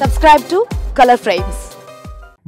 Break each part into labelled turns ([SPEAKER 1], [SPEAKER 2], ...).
[SPEAKER 1] subscribe to colour frames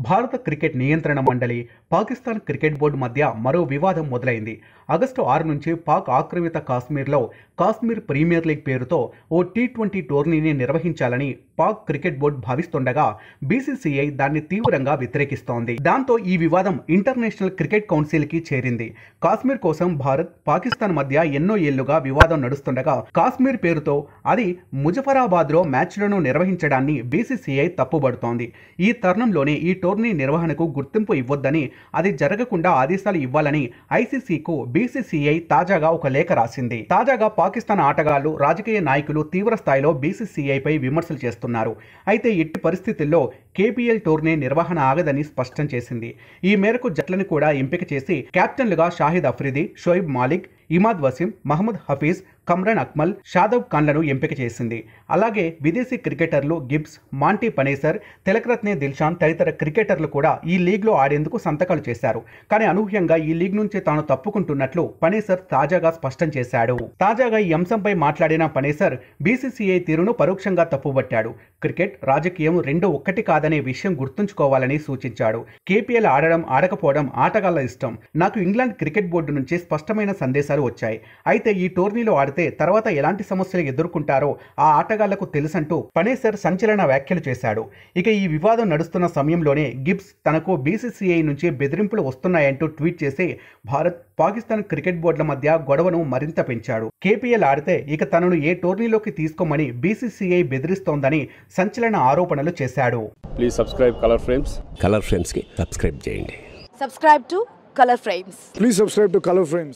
[SPEAKER 1] భారత cricket నియంత్రణ మండలి పాకిస్తాన్ క్రికెట్ బోర్డు మధ్య మరో వివాదం మొదలైంది ఆగస్టు ఆరు నుంచి పాక్ ఆక్రమిత కాశ్మీర్లో కాశ్మీర్ ప్రీమియర్ లీగ్ పేరుతో ఓ టీ ట్వంటీ టోర్నీని నిర్వహించాలని పాక్ క్రికెట్ బోర్డు భావిస్తుండగా బీసీసీఐ దాన్ని తీవ్రంగా వ్యతిరేకిస్తోంది దాంతో ఈ వివాదం ఇంటర్నేషనల్ క్రికెట్ కౌన్సిల్ కి చేరింది కాశ్మీర్ కోసం భారత్ పాకిస్తాన్ మధ్య ఎన్నో ఏళ్లుగా వివాదం నడుస్తుండగా కాశ్మీర్ పేరుతో అది ముజఫరాబాద్ లో మ్యాచ్లను నిర్వహించడాన్ని బీసీసీఐ తప్పుబడుతోంది ఈ తరుణంలోనే ఈ టోర్నీ నిర్వహణకు గుర్తింపు ఇవ్వొద్దని అది జరగకుండా ఆదేశాలు ఇవ్వాలని ఐసీసీకు బీసీసీఐ తాజాగా ఒక లేఖ రాసింది తాజాగా పాకిస్తాన్ ఆటగాళ్లు రాజకీయ నాయకులు తీవ్ర స్థాయిలో బీసీసీఐ పై విమర్శలు చేస్తున్నారు చేస్తున్నారు అయితే ఎట్టి పరిస్థితుల్లో కేపీఎల్ టోర్నే నిర్వహణ ఆగదని స్పష్టం చేసింది ఈ మేరకు జట్లను కూడా ఎంపిక చేసి కెప్టెన్లుగా షాహిద్ అఫ్రిది షోయిబ్ మాలిక్ ఇమాద్ వసీం మహమ్మద్ హఫీజ్ కమ్రాన్ అక్మల్ షాదవ్ ఖాన్లను ఎంపిక చేసింది అలాగే విదేశీ క్రికెటర్లు Gibbs Monty Panesar Tillakaratne Dilshan తదితర క్రికెటర్లు కూడా ఈ లీగ్లో ఆడేందుకు సంతకాలు చేశారు కానీ అనూహ్యంగా ఈ లీగ్ నుంచి తాను తప్పుకుంటున్నట్లు పనేసర్ తాజాగా స్పష్టం చేశాడు తాజాగా ఈ అంశంపై మాట్లాడిన పనేసర్ బీసీసీఐ తీరును పరోక్షంగా తప్పుబట్టాడు క్రికెట్ రాజకీయం రెండు ఒక్కటి కాదనే విషయం గుర్తుంచుకోవాలని సూచించాడు కేపీఎల్ ఆడడం ఆడకపోవడం ఆటగాళ్ల ఇష్టం నాకు ఇంగ్లాండ్ క్రికెట్ బోర్డు నుంచి స్పష్టమైన సందేశాలు వచ్చాయి అయితే ఈ టోర్నీలో ఆడితే పడితే తర్వాత ఎలాంటి సమస్యలు ఎదుర్కొంటారో ఆ ఆటగాళ్లకు తెలుసంటూ పనేసర్ సంచలన వ్యాఖ్యలు చేశాడు ఇక ఈ వివాదం నడుస్తున్న సమయంలోనే గిబ్స్ తనకు బీసీసీఐ నుంచి బెదిరింపులు వస్తున్నాయంటూ ట్వీట్ చేసి భారత్ పాకిస్తాన్ క్రికెట్ బోర్డుల మధ్య గొడవను మరింత పెంచాడు కేపీఎల్ ఆడితే ఇక తనను ఏ టోర్నీలోకి తీసుకోమని బీసీసీఐ బెదిరిస్తోందని సంచలన ఆరోపణలు చేశాడు please subscribe colour frames colour frames కి సబ్స్క్రైబ్ చేయండి subscribe to colour frames please subscribe to colour frames